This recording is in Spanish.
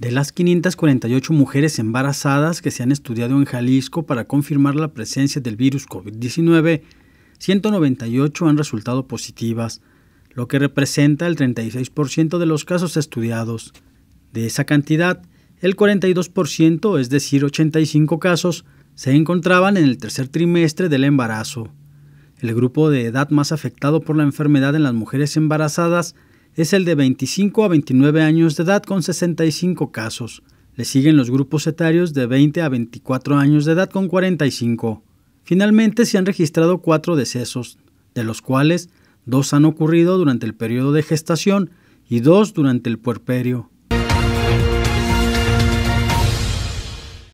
De las 548 mujeres embarazadas que se han estudiado en Jalisco para confirmar la presencia del virus COVID-19, 198 han resultado positivas, lo que representa el 36% de los casos estudiados. De esa cantidad, el 42%, es decir, 85 casos, se encontraban en el tercer trimestre del embarazo. El grupo de edad más afectado por la enfermedad en las mujeres embarazadas es el de 25 a 29 años de edad con 65 casos. Le siguen los grupos etarios de 20 a 24 años de edad con 45. Finalmente se han registrado cuatro decesos, de los cuales dos han ocurrido durante el periodo de gestación y dos durante el puerperio.